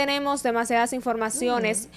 Tenemos demasiadas informaciones.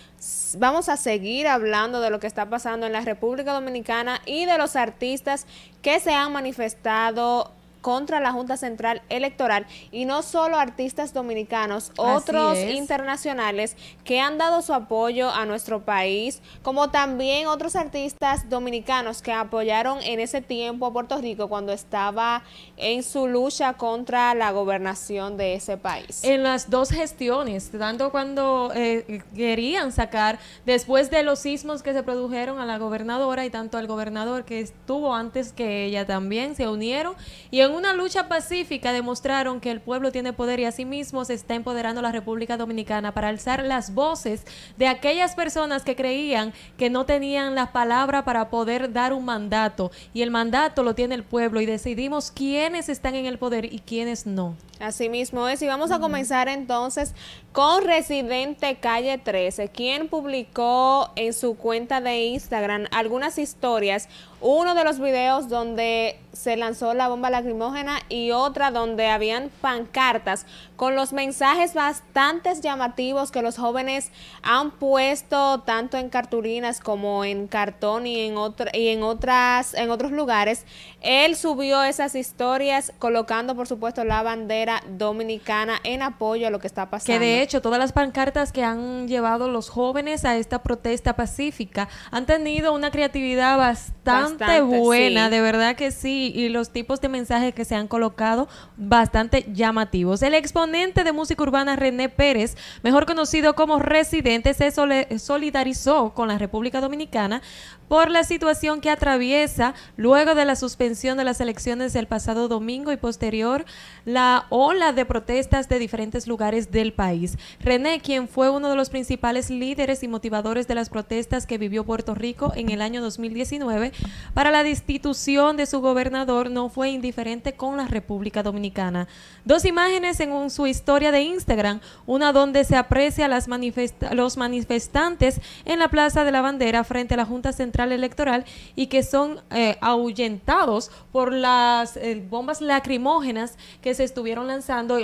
Vamos a seguir hablando de lo que está pasando en la República Dominicana y de los artistas que se han manifestado contra la Junta Central Electoral y no solo artistas dominicanos, otros internacionales que han dado su apoyo a nuestro país, como también otros artistas dominicanos que apoyaron en ese tiempo a Puerto Rico cuando estaba en su lucha contra la gobernación de ese país. En las dos gestiones, tanto cuando eh, querían sacar, después de los sismos que se produjeron a la gobernadora y tanto al gobernador que estuvo antes que ella también, se unieron y en una lucha pacífica demostraron que el pueblo tiene poder y asimismo se está empoderando la República Dominicana para alzar las voces de aquellas personas que creían que no tenían la palabra para poder dar un mandato. Y el mandato lo tiene el pueblo y decidimos quiénes están en el poder y quiénes no. Así mismo es, y vamos a comenzar entonces con Residente Calle 13, quien publicó en su cuenta de Instagram algunas historias uno de los videos donde se lanzó la bomba lacrimógena y otra donde habían pancartas con los mensajes bastante llamativos que los jóvenes han puesto tanto en cartulinas como en cartón y en, otro, y en, otras, en otros lugares. Él subió esas historias colocando, por supuesto, la bandera dominicana en apoyo a lo que está pasando. Que de hecho, todas las pancartas que han llevado los jóvenes a esta protesta pacífica han tenido una creatividad bastante bastante buena, de verdad que sí. Y los tipos de mensajes que se han colocado, bastante llamativos. El exponente de música urbana René Pérez, mejor conocido como Residente, se solidarizó con la República Dominicana por la situación que atraviesa luego de la suspensión de las elecciones del pasado domingo y posterior la ola de protestas de diferentes lugares del país. René, quien fue uno de los principales líderes y motivadores de las protestas que vivió Puerto Rico en el año 2019 para la destitución de su gobernador, no fue indiferente con la República Dominicana. Dos imágenes en su historia de Instagram, una donde se aprecia los manifestantes en la Plaza de la Bandera frente a la Junta Central Electoral y que son eh, ahuyentados por las eh, bombas lacrimógenas que se estuvieron lanzando.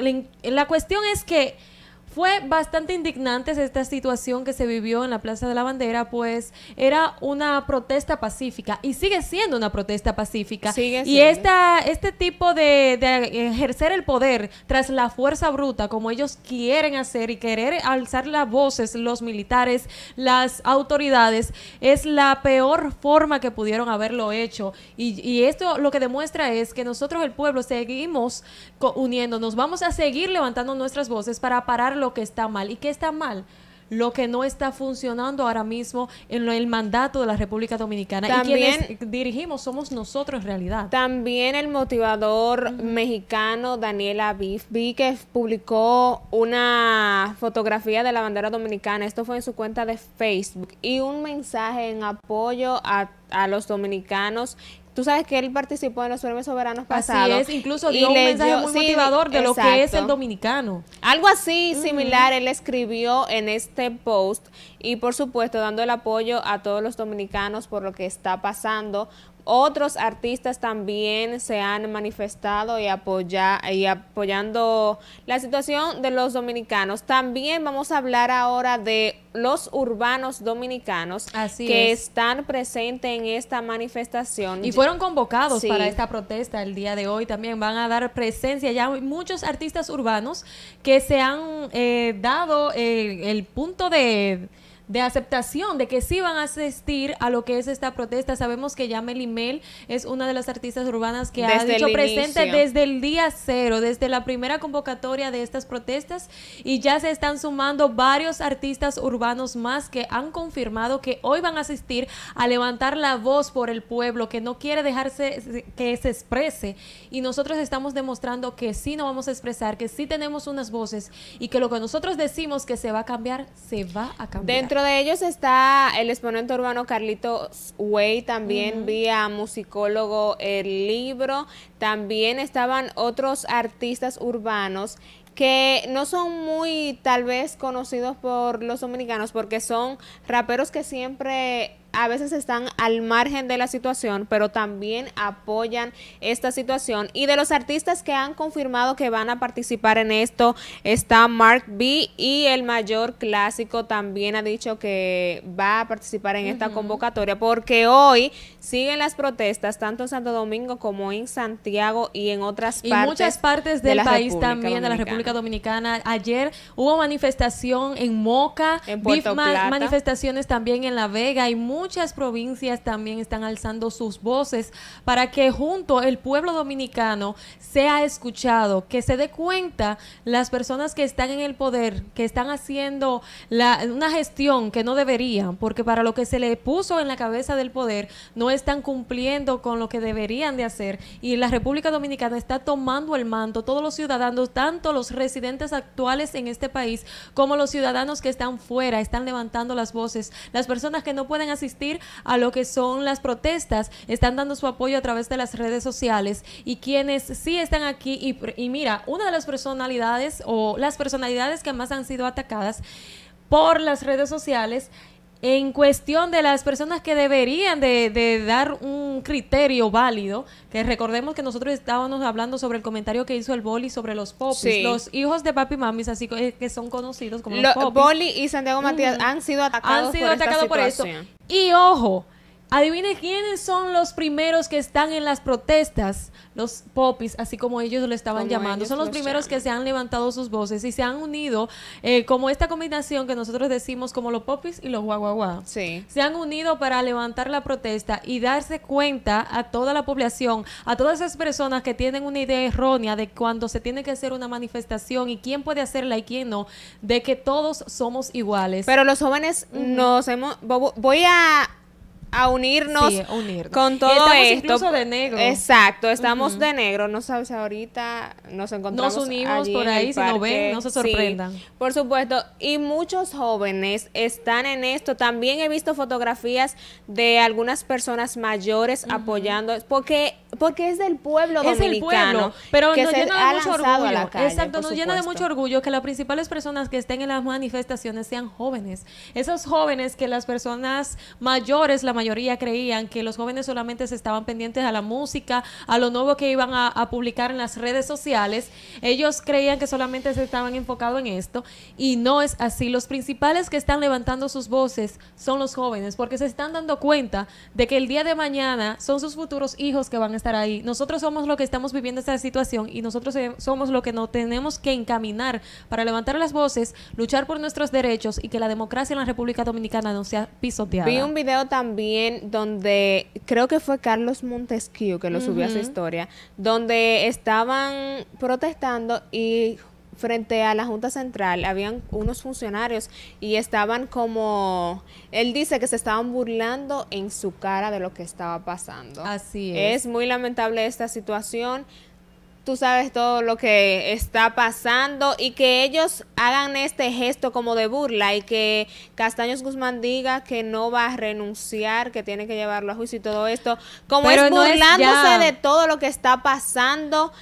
la cuestión es que fue bastante indignante esta situación que se vivió en la Plaza de la Bandera, pues era una protesta pacífica y sigue siendo una protesta pacífica. y esta, este tipo de, ejercer el poder tras la fuerza bruta, como ellos quieren hacer y querer alzar las voces, los militares, las autoridades, es la peor forma que pudieron haberlo hecho. Y, y esto lo que demuestra es que nosotros, el pueblo, seguimos uniéndonos, vamos a seguir levantando nuestras voces para parar lo que está mal. ¿Y qué está mal? lo que no está funcionando ahora mismo en el mandato de la República Dominicana. y quienes dirigimos somos nosotros en realidad. También el motivador mexicano Daniela Víquez publicó una fotografía de la bandera dominicana, esto fue en su cuenta de Facebook, y un mensaje en apoyo a los dominicanos Tú sabes que él participó en los suelos soberanos pasados. Así es, incluso dio un mensaje muy motivador de lo que es el dominicano. Algo así similar él escribió en este post y por supuesto dando el apoyo a todos los dominicanos por lo que está pasando, otros artistas también se han manifestado y, apoya, y apoyando la situación de los dominicanos. También vamos a hablar ahora de los urbanos dominicanos que están presentes en esta manifestación. Y fueron convocados para esta protesta el día de hoy. También van a dar presencia ya muchos artistas urbanos que se han eh, dado eh, el punto de de aceptación, de que sí van a asistir a lo que es esta protesta. Sabemos que ya Melimel es una de las artistas urbanas que ha dicho presente desde el día cero, desde la primera convocatoria de estas protestas y ya se están sumando varios artistas urbanos más que han confirmado que hoy van a asistir a levantar la voz por el pueblo, que no quiere dejarse que se exprese y nosotros estamos demostrando que sí nos vamos a expresar, que sí tenemos unas voces y que lo que nosotros decimos que se va a cambiar, se va a cambiar. Dentro de ellos está el exponente urbano Carlitos Way, también vía musicólogo el libro, también estaban otros artistas urbanos que no son muy tal vez conocidos por los dominicanos porque son raperos que siempre a veces están al margen de la situación, pero también apoyan esta situación. Y de los artistas que han confirmado que van a participar en esto, está Mark B y el mayor clásico también ha dicho que va a participar en esta convocatoria, porque hoy siguen las protestas tanto en Santo Domingo como en Santiago y en otras partes. Y muchas partes del país también, de la República Dominicana. Ayer hubo manifestación en Moca, en manifestaciones también en La Vega y muchas provincias también están alzando sus voces para que junto el pueblo dominicano sea escuchado, que se dé cuenta las personas que están en el poder, que están haciendo una gestión que no deberían, porque para lo que se le puso en la cabeza del poder no están cumpliendo con lo que deberían de hacer y la República Dominicana está tomando el manto, todos los ciudadanos, tanto los residentes actuales en este país como los ciudadanos que están fuera, están levantando las voces, las personas que no pueden asistir a lo que son las protestas, están dando su apoyo a través de las redes sociales y quienes sí están aquí y, y mira, una de las personalidades o las personalidades que más han sido atacadas por las redes sociales en cuestión de las personas que deberían de, dar un criterio válido, que recordemos que nosotros estábamos hablando sobre el comentario que hizo el Boli sobre los popis, los hijos de papi y mamis, así eh, que son conocidos como los popis. Boli y Santiago Matías han sido atacados por atacados por eso. Y ojo, Adivine quiénes son los primeros que están en las protestas, los popis, así como ellos lo estaban llamando. Son los, primeros que se han levantado sus voces y se han unido eh, como esta combinación que nosotros decimos como los popis y los guaguaguá. Se han unido para levantar la protesta y darse cuenta a toda la población, a todas esas personas que tienen una idea errónea de cuando se tiene que hacer una manifestación y quién puede hacerla y quién no, de que todos somos iguales. Pero los jóvenes no nos hemos... Voy a a unirnos, con todo estamos esto. de negro. Exacto, estamos de negro. No sabes ahorita nos encontramos. Nos unimos por ahí, si no ven, no se sorprendan. por supuesto. Y muchos jóvenes están en esto. También he visto fotografías de algunas personas mayores apoyando, porque porque es del pueblo dominicano. pero que nos llena de mucho orgullo. la calle, Exacto, nos llena de mucho orgullo que las principales personas que estén en las manifestaciones sean jóvenes. Esos jóvenes que las personas mayores, la mayoría creían que los jóvenes solamente se estaban pendientes a la música, a lo nuevo que iban a, a publicar en las redes sociales. Ellos creían que solamente se estaban enfocados en esto y no es así. Los principales que están levantando sus voces son los jóvenes porque se están dando cuenta de que el día de mañana son sus futuros hijos que van a estar ahí. Nosotros somos los que estamos viviendo esta situación y nosotros somos los que nos tenemos que encaminar para levantar las voces, luchar por nuestros derechos y que la democracia en la República Dominicana no sea pisoteada. Vi un video también donde creo que fue Carlos Montesquieu que lo subió a su historia, donde estaban protestando y frente a la Junta Central habían unos funcionarios y estaban como, él dice que se estaban burlando en su cara de lo que estaba pasando. Así es. Es muy lamentable esta situación. Tú sabes todo lo que está pasando y que ellos hagan este gesto como de burla y que Castaños Guzmán diga que no va a renunciar, que tiene que llevarlo a juicio y todo esto, como es burlándose de todo lo que está pasando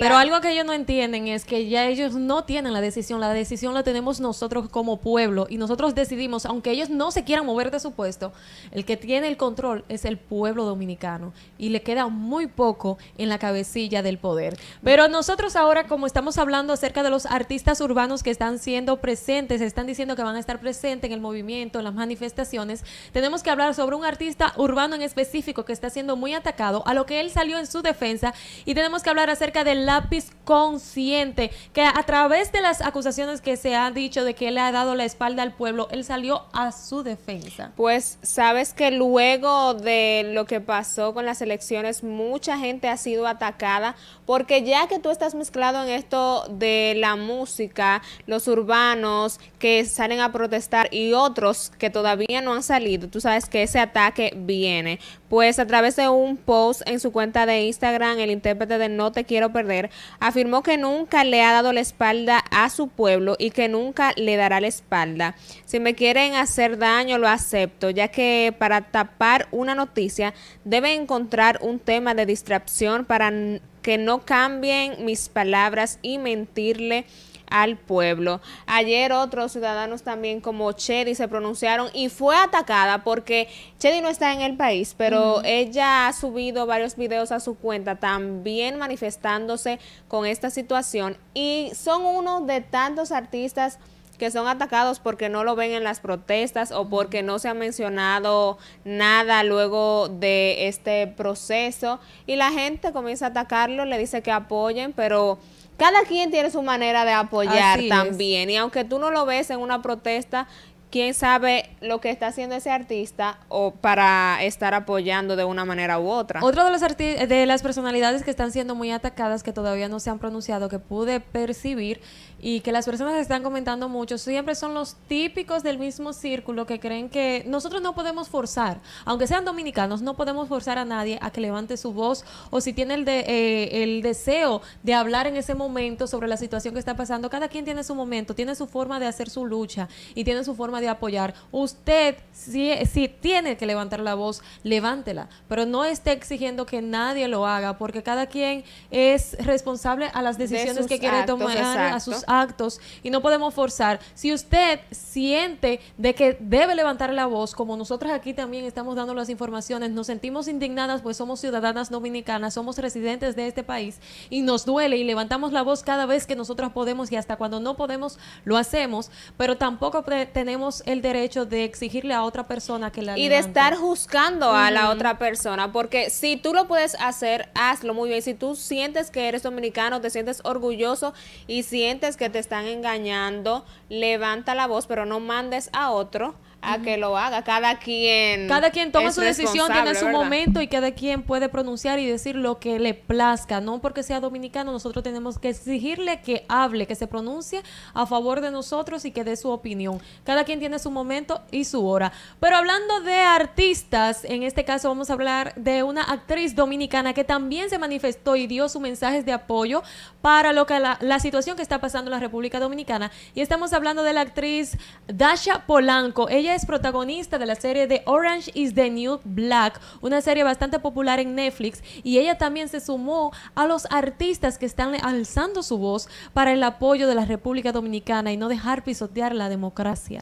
pero algo que ellos no entienden es que ya ellos no tienen la decisión, la decisión la tenemos nosotros como pueblo y nosotros decidimos, aunque ellos no se quieran mover de su puesto, el que tiene el control es el pueblo dominicano y le queda muy poco en la cabecilla del poder. Pero nosotros ahora, como estamos hablando acerca de los artistas urbanos que están siendo presentes, están diciendo que van a estar presentes en el movimiento, en las manifestaciones, tenemos que hablar sobre un artista urbano en específico que está siendo muy atacado, a lo que él salió en su defensa y tenemos que hablar acerca del lápiz consciente, que a través de las acusaciones que se ha dicho de que él ha dado la espalda al pueblo, él salió a su defensa. Pues sabes que luego de lo que pasó con las elecciones, mucha gente ha sido atacada, porque ya que tú estás mezclado en esto de la música, los urbanos que salen a protestar y otros que todavía no han salido, tú sabes que ese ataque viene pues a través de un post en su cuenta de Instagram, el intérprete de No Te Quiero Perder afirmó que nunca le ha dado la espalda a su pueblo y que nunca le dará la espalda. Si me quieren hacer daño, lo acepto, ya que para tapar una noticia debe encontrar un tema de distracción para que no cambien mis palabras y mentirle al pueblo. Ayer otros ciudadanos también como Chedi se pronunciaron y fue atacada porque Chedi no está en el país, pero ella ha subido varios videos a su cuenta también manifestándose con esta situación y son uno de tantos artistas que son atacados porque no lo ven en las protestas o porque no se ha mencionado nada luego de este proceso y la gente comienza a atacarlo, le dice que apoyen, pero cada quien tiene su manera de apoyar también. Y aunque tú no lo ves en una protesta, quién sabe lo que está haciendo ese artista o para estar apoyando de una manera u otra. Otra de, los de las personalidades que están siendo muy atacadas, que todavía no se han pronunciado, que pude percibir y que las personas están comentando mucho, siempre son los típicos del mismo círculo que creen que nosotros no podemos forzar, aunque sean dominicanos, no podemos forzar a nadie a que levante su voz o si tiene el, eh, el deseo de hablar en ese momento sobre la situación que está pasando. Cada quien tiene su momento, tiene su forma de hacer su lucha y tiene su forma de de apoyar, usted si, si tiene que levantar la voz, levántela, pero no esté exigiendo que nadie lo haga, porque cada quien es responsable a las decisiones que quiere tomar, a sus actos, y no podemos forzar. Si usted siente de que debe levantar la voz, como nosotros aquí también estamos dando las informaciones, nos sentimos indignadas, pues somos ciudadanas dominicanas, somos residentes de este país, y nos duele y levantamos la voz cada vez que nosotros podemos y hasta cuando no podemos lo hacemos, pero tampoco tenemos el derecho de exigirle a otra persona que la Y de estar juzgando a la otra persona, porque si tú lo puedes hacer, hazlo muy bien. Si tú sientes que eres dominicano, te sientes orgulloso y sientes que te están engañando, levanta la voz, pero no mandes a otro a que lo haga. Cada quien. Cada quien toma su decisión, tiene su momento y cada quien puede pronunciar y decir lo que le plazca. No porque sea dominicano, nosotros tenemos que exigirle que hable, que se pronuncie a favor de nosotros y que dé su opinión. Cada quien tiene su momento y su hora. Pero hablando de artistas, en este caso vamos a hablar de una actriz dominicana que también se manifestó y dio sus mensajes de apoyo para lo que la, la situación que está pasando en la República Dominicana. Y estamos hablando de la actriz Dasha Polanco. Ella es protagonista de la serie de Orange is the New Black, una serie bastante popular en Netflix, y ella también se sumó a los artistas que están alzando su voz para el apoyo de la República Dominicana y no dejar pisotear la democracia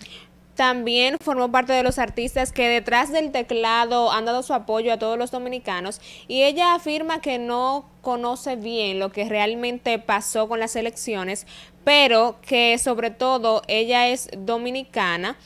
también formó parte de los artistas que detrás del teclado han dado su apoyo a todos los dominicanos y ella afirma que no conoce bien lo que realmente pasó con las elecciones, pero que sobre todo ella es dominicana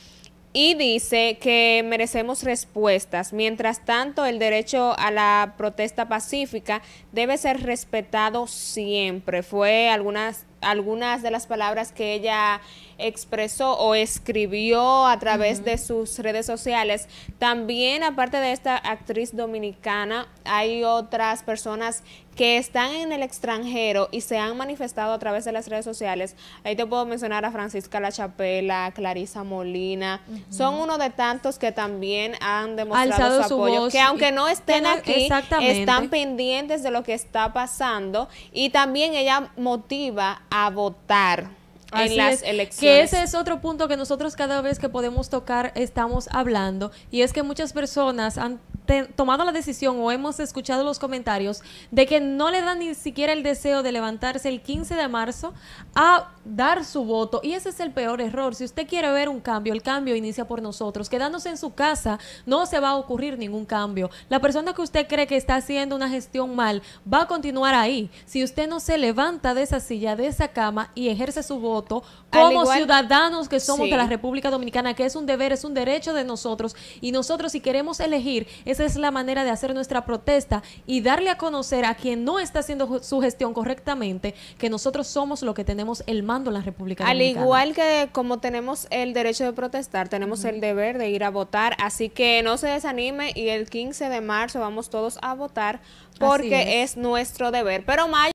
y dice que merecemos respuestas. Mientras tanto, el derecho a la protesta pacífica debe ser respetado siempre. Fue algunas algunas de las palabras que ella expresó o escribió a través de sus redes sociales. También, aparte de esta actriz dominicana, hay otras personas que están en el extranjero y se han manifestado a través de las redes sociales. Ahí te puedo mencionar a Francisca La Chapela, Clarisa Molina. Son uno de tantos que también han demostrado su, apoyo, que aunque no estén aquí, están pendientes de lo que está pasando y también ella motiva a votar. en las elecciones. Que ese es otro punto que nosotros cada vez que podemos tocar estamos hablando y es que muchas personas han tomado la decisión o hemos escuchado los comentarios de que no le dan ni siquiera el deseo de levantarse el 15 de marzo a dar su voto. Y ese es el peor error. Si usted quiere ver un cambio, el cambio inicia por nosotros. Quedándose en su casa no se va a ocurrir ningún cambio. La persona que usted cree que está haciendo una gestión mal va a continuar ahí. Si usted no se levanta de esa silla, de esa cama y ejerce su voto como ciudadanos que somos de la República Dominicana, que es un deber, es un derecho de nosotros. Y nosotros si queremos elegir, esa es la manera de hacer nuestra protesta y darle a conocer a quien no está haciendo su gestión correctamente que nosotros somos lo que tenemos el mando en la República Al igual que como tenemos el derecho de protestar, tenemos el deber de ir a votar. Así que no se desanime y el 15 de marzo vamos todos a votar porque es. nuestro deber. Pero